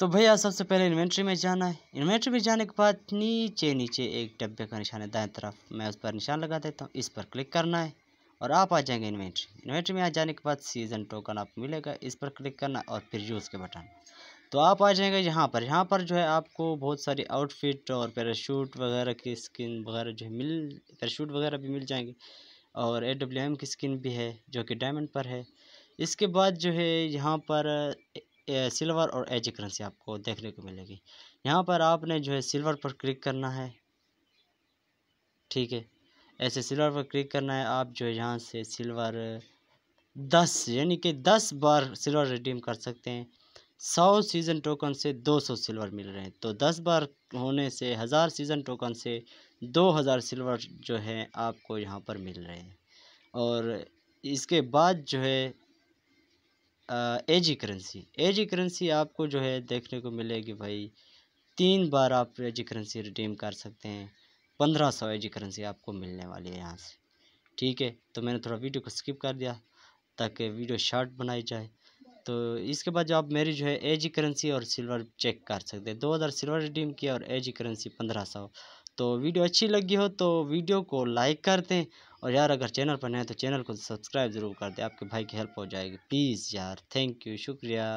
तो भैया सबसे पहले इन्वेंट्री में जाना है इन्वेंट्री में जाने के बाद नीचे नीचे एक डब्बे का निशान है दाएं तरफ मैं उस पर निशान लगा देता हूँ इस पर क्लिक करना है और आप आ जाएंगे इन्वेंट्री इन्वेंट्री में आ जाने के बाद सीज़न टोकन आपको मिलेगा इस पर क्लिक करना और फिर यूज़ के बटन तो आप आ जाएंगे यहाँ पर यहाँ पर जो है आपको बहुत सारी आउटफिट और पैराशूट वगैरह की स्किन वगैरह जो है मिल पैराशूट वगैरह भी मिल जाएंगे और ए डब्ल्यू एम की स्किन भी है जो कि डायमंड पर है इसके बाद जो है यहाँ पर सिल्वर और एज करेंसी आपको देखने को मिलेगी यहाँ पर आपने जो है सिल्वर पर क्लिक करना है ठीक है ऐसे सिल्वर पर क्लिक करना है आप जो है यहाँ से सिल्वर दस यानी कि दस बार सिल्वर रिडीम कर सकते हैं सौ सीज़न टोकन से दो सौ सिल्वर मिल रहे हैं तो दस बार होने से हज़ार सीज़न टोकन से दो हज़ार सिल्वर जो है आपको यहाँ पर मिल रहे हैं और इसके बाद जो है एजी करेंसी एजी करेंसी आपको जो है देखने को मिलेगी भाई तीन बार आप एजी करेंसी रिडीम कर सकते हैं पंद्रह सौ ए जी करेंसी आपको मिलने वाली है यहाँ से ठीक है तो मैंने थोड़ा वीडियो को स्किप कर दिया ताकि वीडियो शॉर्ट बनाई जाए तो इसके बाद जो आप मेरी जो है ए जी करेंसी और सिल्वर चेक कर सकते हैं दो हज़ार सिल्वर रिडीम किया और जी करेंसी पंद्रह सौ तो वीडियो अच्छी लगी हो तो वीडियो को लाइक कर दें और यार अगर चैनल पर नए तो चैनल को सब्सक्राइब ज़रूर कर दें आपके भाई की हेल्प हो जाएगी प्लीज़ यार थैंक यू शुक्रिया